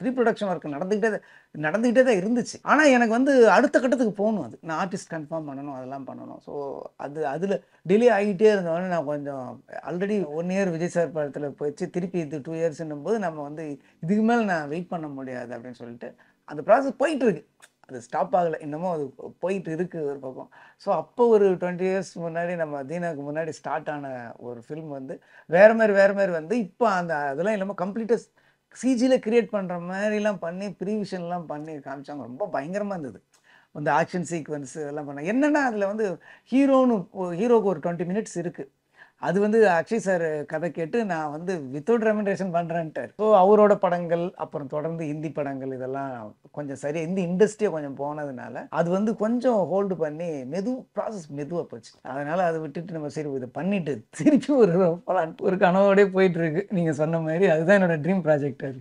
pre production work நடந்துக்கிட்டே நடந்துக்கிட்டே தான் இருந்துச்சு ஆனால் எனக்கு வந்து அடுத்த கட்டத்துக்கு போகணும் அது நான் ஆர்டிஸ்ட் கன்ஃபார்ம் பண்ணணும் அதெல்லாம் பண்ணணும் ஸோ அது அதில் டிலே ஆகிட்டே இருந்தவொடனே நான் கொஞ்சம் already one year Vijay sir படத்தில் போயிடுச்சு திருப்பி இது டூ இயர்ஸ்ன்னும் போது நம்ம வந்து இதுக்கு மேலே நான் வெயிட் பண்ண முடியாது அப்படின்னு சொல்லிட்டு அந்த ப்ராசஸ் போயிட்டுருக்கு அது ஸ்டாப் ஆகலை இன்னமும் அது போயிட்டு இருக்குது ஒரு பக்கம் ஸோ அப்போ ஒரு டுவெண்ட்டி இயர்ஸ் முன்னாடி நம்ம தீனாவுக்கு முன்னாடி ஸ்டார்ட் ஆன ஒரு ஃபில்ம் வந்து வேறு மாதிரி வேறு மாதிரி வந்து இப்போ அந்த அதெல்லாம் இல்லாமல் கம்ப்ளீட்டாக சிஜியில் கிரியேட் பண்ணுற மாதிரிலாம் பண்ணி ப்ரீவிஷன்லாம் பண்ணி காமிச்சாங்க ரொம்ப பயங்கரமாக இருந்தது அந்த ஆக்ஷன் சீக்வன்ஸு எல்லாம் பண்ண என்னென்னா அதில் வந்து ஹீரோன்னு ஹீரோக்கு ஒரு டுவெண்ட்டி மினிட்ஸ் இருக்குது அது வந்து அக்ஷய் சார் கதை கேட்டு நான் வந்து வித்தவுட் ரெமெண்டேஷன் பண்ணுறேன்ட்டார் ஸோ அவரோட படங்கள் அப்புறம் தொடர்ந்து ஹிந்தி படங்கள் இதெல்லாம் கொஞ்சம் சரியாக இந்தி இண்டஸ்ட்ரியை கொஞ்சம் போனதுனால அது வந்து கொஞ்சம் ஹோல்டு பண்ணி மெது ப்ராசஸ் மெதுவாக போச்சு அதனால் அதை விட்டுட்டு நம்ம சரி இதை பண்ணிட்டு திருப்பி ஒரு ஒரு கனவோடய போயிட்டுருக்கு நீங்கள் சொன்ன மாதிரி அதுதான் என்னோட ட்ரீம் ப்ராஜெக்டாக